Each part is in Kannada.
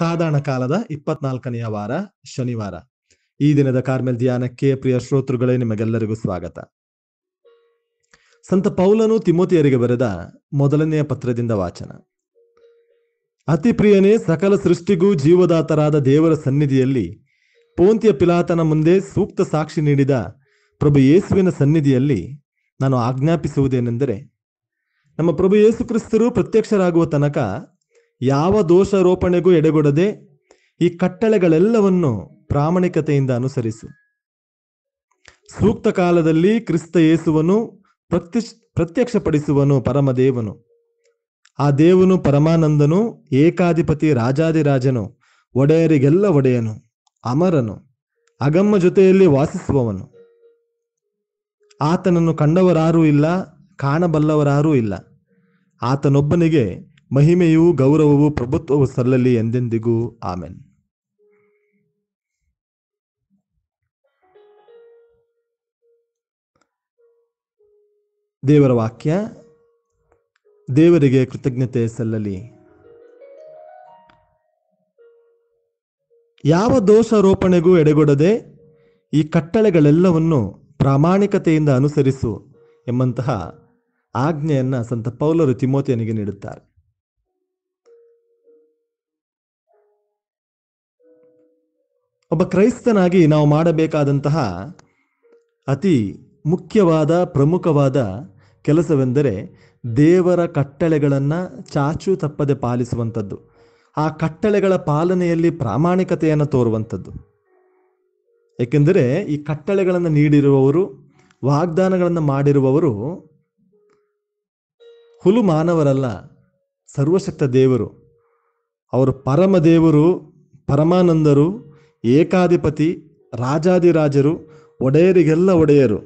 ಸಾಧಾರಣ ಕಾಲದ ಇಪ್ಪತ್ನಾಲ್ಕನೆಯ ವಾರ ಶನಿವಾರ ಈ ದಿನದ ಕಾರ್ಮೆಲ್ ಧ್ಯಾನಕ್ಕೆ ಪ್ರಿಯ ಶ್ರೋತೃಗಳೇ ನಿಮಗೆಲ್ಲರಿಗೂ ಸ್ವಾಗತ ಸಂತ ಪೌಲನು ತಿಮೋತಿಯರಿಗೆ ಬರೆದ ಮೊದಲನೆಯ ಪತ್ರದಿಂದ ವಾಚನ ಅತಿ ಪ್ರಿಯನೇ ಸಕಲ ಸೃಷ್ಟಿಗೂ ಜೀವದಾತರಾದ ದೇವರ ಸನ್ನಿಧಿಯಲ್ಲಿ ಪೋಂತಿಯ ಪಿಲಾತನ ಮುಂದೆ ಸೂಕ್ತ ಸಾಕ್ಷಿ ನೀಡಿದ ಪ್ರಭು ಯೇಸುವಿನ ಸನ್ನಿಧಿಯಲ್ಲಿ ನಾನು ಆಜ್ಞಾಪಿಸುವುದೇನೆಂದರೆ ನಮ್ಮ ಪ್ರಭು ಯೇಸು ಕ್ರಿಸ್ತರು ಪ್ರತ್ಯಕ್ಷರಾಗುವ ತನಕ ಯಾವ ದೋಷಾರೋಪಣೆಗೂ ಎಡೆಗೊಡದೆ ಈ ಕಟ್ಟಳೆಗಳೆಲ್ಲವನ್ನು ಪ್ರಾಮಾಣಿಕತೆಯಿಂದ ಅನುಸರಿಸು ಸೂಕ್ತ ಕಾಲದಲ್ಲಿ ಕ್ರಿಸ್ತ ಯೇಸುವನು ಪ್ರತ್ಯಕ್ಷ ಪ್ರತ್ಯಕ್ಷಪಡಿಸುವನು ಪರಮದೇವನು ಆ ದೇವನು ಪರಮಾನಂದನು ಏಕಾಧಿಪತಿ ರಾಜಾದಿರಾಜನು ಒಡೆಯರಿಗೆಲ್ಲ ಒಡೆಯನು ಅಮರನು ಅಗಮ್ಮ ಜೊತೆಯಲ್ಲಿ ವಾಸಿಸುವವನು ಆತನನ್ನು ಕಂಡವರಾರೂ ಇಲ್ಲ ಕಾಣಬಲ್ಲವರಾರೂ ಇಲ್ಲ ಆತನೊಬ್ಬನಿಗೆ ಮಹಿಮೆಯು ಗೌರವವು ಪ್ರಭುತ್ವವು ಸಲ್ಲಲಿ ಎಂದೆಂದಿಗೂ ಆಮೆನ್ ದೇವರ ವಾಕ್ಯ ದೇವರಿಗೆ ಕೃತಜ್ಞತೆ ಸಲ್ಲಲಿ ಯಾವ ದೋಷಾರೋಪಣೆಗೂ ಎಡೆಗೊಡದೆ ಈ ಕಟ್ಟಳೆಗಳೆಲ್ಲವನ್ನು ಪ್ರಾಮಾಣಿಕತೆಯಿಂದ ಅನುಸರಿಸು ಎಂಬಂತಹ ಆಜ್ಞೆಯನ್ನು ಸಂತ ಪೌಲರು ತಿಮೋತಿಯನಿಗೆ ನೀಡುತ್ತಾರೆ ಒಬ್ಬ ಕ್ರೈಸ್ತನಾಗಿ ನಾವು ಮಾಡಬೇಕಾದಂತಹ ಅತಿ ಮುಖ್ಯವಾದ ಪ್ರಮುಖವಾದ ಕೆಲಸವೆಂದರೆ ದೇವರ ಕಟ್ಟಳೆಗಳನ್ನು ಚಾಚು ತಪ್ಪದೆ ಪಾಲಿಸುವಂಥದ್ದು ಆ ಕಟ್ಟಳೆಗಳ ಪಾಲನೆಯಲ್ಲಿ ಪ್ರಾಮಾಣಿಕತೆಯನ್ನು ತೋರುವಂಥದ್ದು ಏಕೆಂದರೆ ಈ ಕಟ್ಟಳೆಗಳನ್ನು ನೀಡಿರುವವರು ವಾಗ್ದಾನಗಳನ್ನು ಮಾಡಿರುವವರು ಹುಲು ಮಾನವರಲ್ಲ ಸರ್ವಶಕ್ತ ದೇವರು ಅವರು ಪರಮ ದೇವರು ಪರಮಾನಂದರು ಏಕಾಧಿಪತಿ ರಾಜಾದಿರಾಜರು ಒಡೆಯರಿಗೆಲ್ಲ ಒಡೆಯರು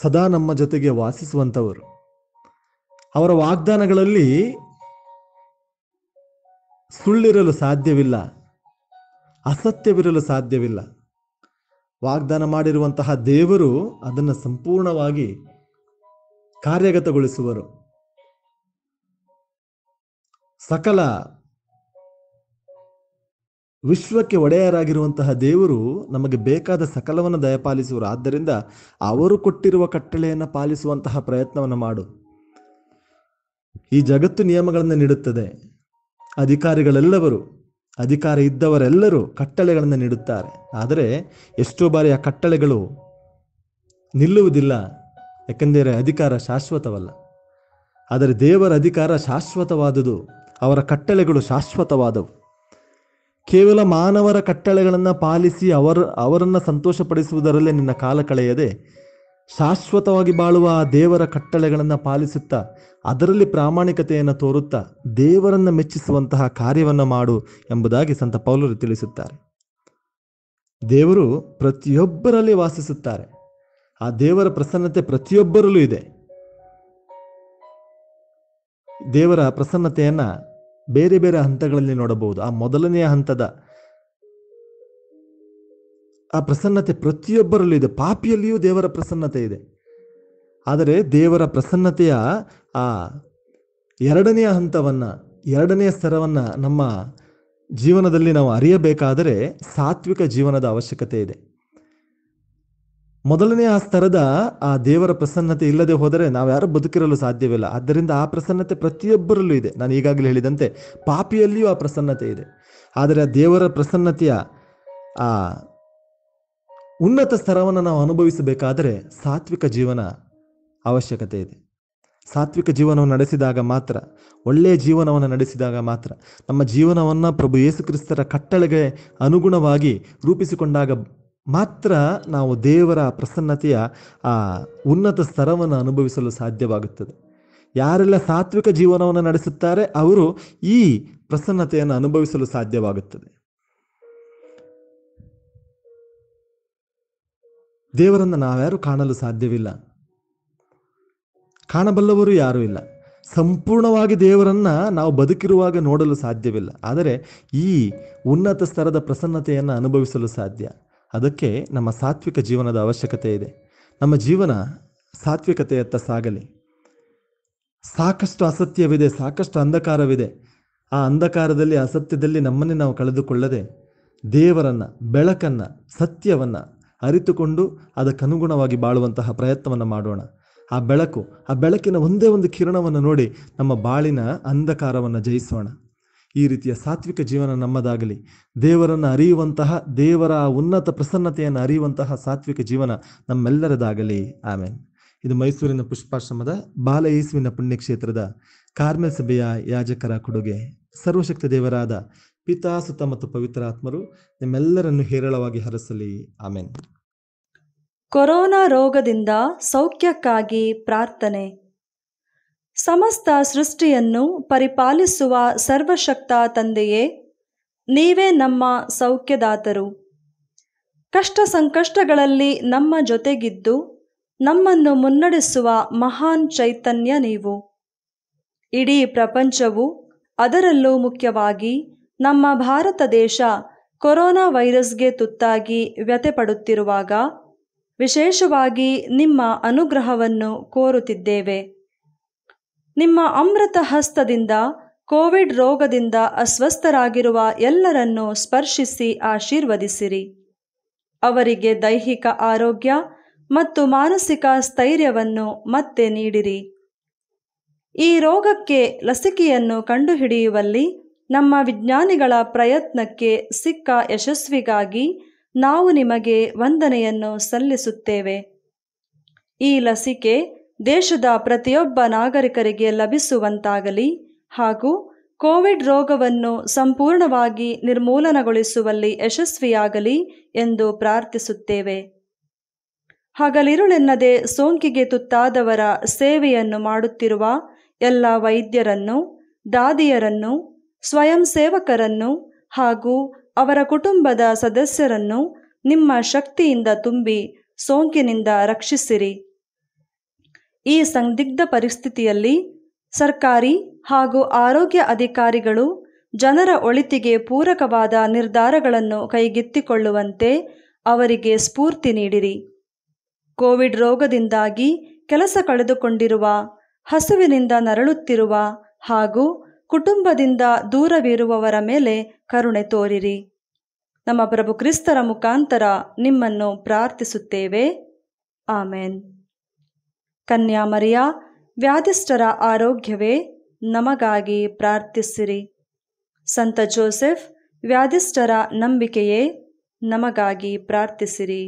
ಸದಾ ನಮ್ಮ ಜೊತೆಗೆ ವಾಸಿಸುವಂಥವರು ಅವರ ವಾಗ್ದಾನಗಳಲ್ಲಿ ಸುಳ್ಳಿರಲು ಸಾಧ್ಯವಿಲ್ಲ ಅಸತ್ಯವಿರಲು ಸಾಧ್ಯವಿಲ್ಲ ವಾಗ್ದಾನ ಮಾಡಿರುವಂತಹ ದೇವರು ಅದನ್ನು ಸಂಪೂರ್ಣವಾಗಿ ಕಾರ್ಯಗತಗೊಳಿಸುವರು ಸಕಲ ವಿಶ್ವಕ್ಕೆ ಒಡೆಯರಾಗಿರುವಂತಹ ದೇವರು ನಮಗೆ ಬೇಕಾದ ಸಕಲವನ್ನು ದಯಪಾಲಿಸುವರು ಆದ್ದರಿಂದ ಅವರು ಕೊಟ್ಟಿರುವ ಕಟ್ಟಳೆಯನ್ನು ಪಾಲಿಸುವಂತಹ ಪ್ರಯತ್ನವನ್ನು ಮಾಡು ಈ ಜಗತ್ತು ನಿಯಮಗಳನ್ನು ನೀಡುತ್ತದೆ ಅಧಿಕಾರಿಗಳೆಲ್ಲವರು ಅಧಿಕಾರ ಇದ್ದವರೆಲ್ಲರೂ ಕಟ್ಟಳೆಗಳನ್ನು ನೀಡುತ್ತಾರೆ ಆದರೆ ಎಷ್ಟೋ ಬಾರಿ ಆ ಕಟ್ಟಳೆಗಳು ನಿಲ್ಲುವುದಿಲ್ಲ ಯಾಕೆಂದರೆ ಅಧಿಕಾರ ಶಾಶ್ವತವಲ್ಲ ಆದರೆ ದೇವರ ಅಧಿಕಾರ ಶಾಶ್ವತವಾದುದು ಅವರ ಕಟ್ಟಳೆಗಳು ಶಾಶ್ವತವಾದವು ಕೇವಲ ಮಾನವರ ಕಟ್ಟಳೆಗಳನ್ನು ಪಾಲಿಸಿ ಅವರ ಅವರನ್ನು ಸಂತೋಷಪಡಿಸುವುದರಲ್ಲೇ ನಿನ್ನ ಕಾಲ ಕಳೆಯದೆ ಶಾಶ್ವತವಾಗಿ ಬಾಳುವ ಆ ದೇವರ ಕಟ್ಟಳೆಗಳನ್ನು ಪಾಲಿಸುತ್ತಾ ಅದರಲ್ಲಿ ಪ್ರಾಮಾಣಿಕತೆಯನ್ನು ತೋರುತ್ತಾ ದೇವರನ್ನು ಮೆಚ್ಚಿಸುವಂತಹ ಕಾರ್ಯವನ್ನು ಮಾಡು ಎಂಬುದಾಗಿ ಸಂತ ಪೌಲರು ತಿಳಿಸುತ್ತಾರೆ ದೇವರು ಪ್ರತಿಯೊಬ್ಬರಲ್ಲಿ ವಾಸಿಸುತ್ತಾರೆ ಆ ದೇವರ ಪ್ರಸನ್ನತೆ ಪ್ರತಿಯೊಬ್ಬರಲ್ಲೂ ಇದೆ ದೇವರ ಪ್ರಸನ್ನತೆಯನ್ನು ಬೇರೆ ಬೇರೆ ಹಂತಗಳಲ್ಲಿ ನೋಡಬಹುದು ಆ ಮೊದಲನೆಯ ಹಂತದ ಆ ಪ್ರಸನ್ನತೆ ಪ್ರತಿಯೊಬ್ಬರಲ್ಲೂ ಇದೆ ಪಾಪಿಯಲ್ಲಿಯೂ ದೇವರ ಪ್ರಸನ್ನತೆ ಇದೆ ಆದರೆ ದೇವರ ಪ್ರಸನ್ನತೆಯ ಆ ಎರಡನೆಯ ಹಂತವನ್ನು ಎರಡನೆಯ ಸ್ತರವನ್ನು ನಮ್ಮ ಜೀವನದಲ್ಲಿ ನಾವು ಅರಿಯಬೇಕಾದರೆ ಸಾತ್ವಿಕ ಜೀವನದ ಅವಶ್ಯಕತೆ ಇದೆ ಮೊದಲನೇ ಆ ಸ್ತರದ ಆ ದೇವರ ಪ್ರಸನ್ನತೆ ಇಲ್ಲದೆ ಹೋದರೆ ಯಾರು ಬದುಕಿರಲು ಸಾಧ್ಯವಿಲ್ಲ ಆದ್ದರಿಂದ ಆ ಪ್ರಸನ್ನತೆ ಪ್ರತಿಯೊಬ್ಬರಲ್ಲೂ ಇದೆ ನಾನು ಈಗಾಗಲೇ ಹೇಳಿದಂತೆ ಪಾಪಿಯಲ್ಲಿಯೂ ಆ ಪ್ರಸನ್ನತೆ ಇದೆ ಆದರೆ ಆ ದೇವರ ಪ್ರಸನ್ನತೆಯ ಆ ಉನ್ನತ ಸ್ತರವನ್ನು ನಾವು ಅನುಭವಿಸಬೇಕಾದರೆ ಸಾತ್ವಿಕ ಜೀವನ ಅವಶ್ಯಕತೆ ಇದೆ ಸಾತ್ವಿಕ ಜೀವನವನ್ನು ನಡೆಸಿದಾಗ ಮಾತ್ರ ಒಳ್ಳೆಯ ಜೀವನವನ್ನು ನಡೆಸಿದಾಗ ಮಾತ್ರ ನಮ್ಮ ಜೀವನವನ್ನು ಪ್ರಭು ಯೇಸುಕ್ರಿಸ್ತರ ಕಟ್ಟಳೆಗೆ ಅನುಗುಣವಾಗಿ ರೂಪಿಸಿಕೊಂಡಾಗ ಮಾತ್ರ ನಾವು ದೇವರ ಪ್ರಸನ್ನತೆಯ ಆ ಉನ್ನತ ಸ್ತರವನ್ನು ಅನುಭವಿಸಲು ಸಾಧ್ಯವಾಗುತ್ತದೆ ಯಾರೆಲ್ಲ ಸಾತ್ವಿಕ ಜೀವನವನ್ನು ನಡೆಸುತ್ತಾರೆ ಅವರು ಈ ಪ್ರಸನ್ನತೆಯನ್ನು ಅನುಭವಿಸಲು ಸಾಧ್ಯವಾಗುತ್ತದೆ ದೇವರನ್ನು ನಾವ್ಯಾರು ಕಾಣಲು ಸಾಧ್ಯವಿಲ್ಲ ಕಾಣಬಲ್ಲವರು ಯಾರೂ ಇಲ್ಲ ಸಂಪೂರ್ಣವಾಗಿ ದೇವರನ್ನು ನಾವು ಬದುಕಿರುವಾಗ ನೋಡಲು ಸಾಧ್ಯವಿಲ್ಲ ಆದರೆ ಈ ಉನ್ನತ ಸ್ತರದ ಪ್ರಸನ್ನತೆಯನ್ನು ಅನುಭವಿಸಲು ಸಾಧ್ಯ ಅದಕ್ಕೆ ನಮ್ಮ ಸಾತ್ವಿಕ ಜೀವನದ ಅವಶ್ಯಕತೆ ಇದೆ ನಮ್ಮ ಜೀವನ ಸಾತ್ವಿಕತೆಯತ್ತ ಸಾಗಲಿ ಸಾಕಷ್ಟು ಅಸತ್ಯವಿದೆ ಸಾಕಷ್ಟು ಅಂಧಕಾರವಿದೆ ಆ ಅಂಧಕಾರದಲ್ಲಿ ಅಸತ್ಯದಲ್ಲಿ ನಮ್ಮನ್ನೇ ನಾವು ಕಳೆದುಕೊಳ್ಳದೆ ದೇವರನ್ನು ಬೆಳಕನ್ನು ಸತ್ಯವನ್ನು ಅರಿತುಕೊಂಡು ಅದಕ್ಕನುಗುಣವಾಗಿ ಬಾಳುವಂತಹ ಪ್ರಯತ್ನವನ್ನು ಮಾಡೋಣ ಆ ಬೆಳಕು ಆ ಬೆಳಕಿನ ಒಂದೇ ಒಂದು ಕಿರಣವನ್ನು ನೋಡಿ ನಮ್ಮ ಬಾಳಿನ ಅಂಧಕಾರವನ್ನು ಜಯಿಸೋಣ ಈ ರೀತಿಯ ಸಾತ್ವಿಕ ಜೀವನ ನಮ್ಮದಾಗಲಿ ದೇವರನ್ನು ಅರಿಯುವಂತಹ ದೇವರ ಉನ್ನತ ಪ್ರಸನ್ನತೆಯನ್ನು ಅರಿಯುವಂತಹ ಸಾತ್ವಿಕ ಜೀವನ ನಮ್ಮೆಲ್ಲರದಾಗಲಿ ಆಮೇನ್ ಇದು ಮೈಸೂರಿನ ಪುಷ್ಪಾಶ್ರಮದ ಬಾಲಯೇಸುವಿನ ಪುಣ್ಯಕ್ಷೇತ್ರದ ಕಾರ್ಮೆಲ್ ಸಭೆಯ ಯಾಜಕರ ಕೊಡುಗೆ ಸರ್ವಶಕ್ತ ದೇವರಾದ ಪಿತಾಸುತ ಮತ್ತು ಪವಿತ್ರ ಆತ್ಮರು ನಿಮ್ಮೆಲ್ಲರನ್ನು ಹೇರಳವಾಗಿ ಹರಸಲಿ ಆಮೇನ್ ಕೊರೋನಾ ರೋಗದಿಂದ ಸೌಖ್ಯಕ್ಕಾಗಿ ಪ್ರಾರ್ಥನೆ ಸಮಸ್ತ ಸೃಷ್ಟಿಯನ್ನು ಪರಿಪಾಲಿಸುವ ಸರ್ವಶಕ್ತ ತಂದೆಯೇ ನೀವೇ ನಮ್ಮ ಸೌಖ್ಯದಾತರು ಕಷ್ಟ ಸಂಕಷ್ಟಗಳಲ್ಲಿ ನಮ್ಮ ಜೊತೆಗಿದ್ದು ನಮ್ಮನ್ನು ಮುನ್ನಡೆಸುವ ಮಹಾನ್ ಚೈತನ್ಯ ನೀವು ಇಡೀ ಪ್ರಪಂಚವು ಅದರಲ್ಲೂ ಮುಖ್ಯವಾಗಿ ನಮ್ಮ ಭಾರತ ದೇಶ ಕೊರೋನಾ ವೈರಸ್ಗೆ ತುತ್ತಾಗಿ ವ್ಯಥೆಪಡುತ್ತಿರುವಾಗ ವಿಶೇಷವಾಗಿ ನಿಮ್ಮ ಅನುಗ್ರಹವನ್ನು ಕೋರುತ್ತಿದ್ದೇವೆ ನಿಮ್ಮ ಅಮೃತ ಹಸ್ತದಿಂದ ಕೋವಿಡ್ ರೋಗದಿಂದ ಅಸ್ವಸ್ಥರಾಗಿರುವ ಎಲ್ಲರನ್ನೂ ಸ್ಪರ್ಶಿಸಿ ಆಶೀರ್ವದಿಸಿರಿ ಅವರಿಗೆ ದೈಹಿಕ ಆರೋಗ್ಯ ಮತ್ತು ಮಾನಸಿಕ ಸ್ಥೈರ್ಯವನ್ನು ಮತ್ತೆ ನೀಡಿರಿ ಈ ರೋಗಕ್ಕೆ ಲಸಿಕೆಯನ್ನು ಕಂಡುಹಿಡಿಯುವಲ್ಲಿ ನಮ್ಮ ವಿಜ್ಞಾನಿಗಳ ಪ್ರಯತ್ನಕ್ಕೆ ಸಿಕ್ಕ ಯಶಸ್ವಿಗಾಗಿ ನಾವು ನಿಮಗೆ ವಂದನೆಯನ್ನು ಸಲ್ಲಿಸುತ್ತೇವೆ ಈ ಲಸಿಕೆ ದೇಶದ ಪ್ರತಿಯೊಬ್ಬ ನಾಗರಿಕರಿಗೆ ಲಭಿಸುವಂತಾಗಲಿ ಹಾಗೂ ಕೋವಿಡ್ ರೋಗವನ್ನು ಸಂಪೂರ್ಣವಾಗಿ ನಿರ್ಮೂಲನಗೊಳಿಸುವಲ್ಲಿ ಯಶಸ್ವಿಯಾಗಲಿ ಎಂದು ಪ್ರಾರ್ಥಿಸುತ್ತೇವೆ ಹಗಲಿರುಳೆನ್ನದೆ ಸೋಂಕಿಗೆ ತುತ್ತಾದವರ ಸೇವೆಯನ್ನು ಮಾಡುತ್ತಿರುವ ಎಲ್ಲ ವೈದ್ಯರನ್ನು ದಾದಿಯರನ್ನು ಸ್ವಯಂ ಸೇವಕರನ್ನು ಹಾಗೂ ಅವರ ಕುಟುಂಬದ ಸದಸ್ಯರನ್ನು ನಿಮ್ಮ ಶಕ್ತಿಯಿಂದ ತುಂಬಿ ಸೋಂಕಿನಿಂದ ರಕ್ಷಿಸಿರಿ ಈ ಸಂದಿಗ್ಧ ಪರಿಸ್ಥಿತಿಯಲ್ಲಿ ಸರ್ಕಾರಿ ಹಾಗೂ ಆರೋಗ್ಯ ಅಧಿಕಾರಿಗಳು ಜನರ ಒಳಿತಿಗೆ ಪೂರಕವಾದ ನಿರ್ಧಾರಗಳನ್ನು ಕೈಗೆತ್ತಿಕೊಳ್ಳುವಂತೆ ಅವರಿಗೆ ಸ್ಫೂರ್ತಿ ನೀಡಿರಿ ಕೋವಿಡ್ ರೋಗದಿಂದಾಗಿ ಕೆಲಸ ಕಳೆದುಕೊಂಡಿರುವ ಹಸುವಿನಿಂದ ನರಳುತ್ತಿರುವ ಹಾಗೂ ಕುಟುಂಬದಿಂದ ದೂರವಿರುವವರ ಮೇಲೆ ಕರುಣೆ ತೋರಿರಿ ನಮ್ಮ ಪ್ರಭು ಕ್ರಿಸ್ತರ ಮುಖಾಂತರ ನಿಮ್ಮನ್ನು ಪ್ರಾರ್ಥಿಸುತ್ತೇವೆ ಆಮೇನ್ ಕನ್ಯಾಮರಿಯ ವ್ಯಾಧಿಷ್ಠರ ಆರೋಗ್ಯವೇ ನಮಗಾಗಿ ಪ್ರಾರ್ಥಿಸಿರಿ ಸಂತ ಜೋಸೆಫ್ ವ್ಯಾಧಿಷ್ಠರ ನಂಬಿಕೆಯೇ ನಮಗಾಗಿ ಪ್ರಾರ್ಥಿಸಿರಿ